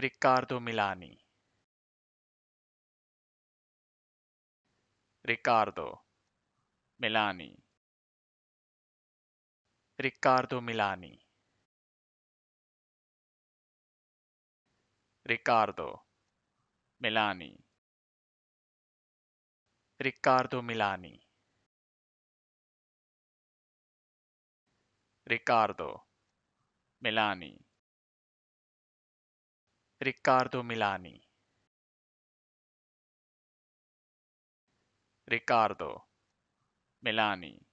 Riccardo Milani. Riccardo Milani. Riccardo Milani. Riccardo Milani. Riccardo Milani. Riccardo Milani. Riccardo Milani Riccardo Milani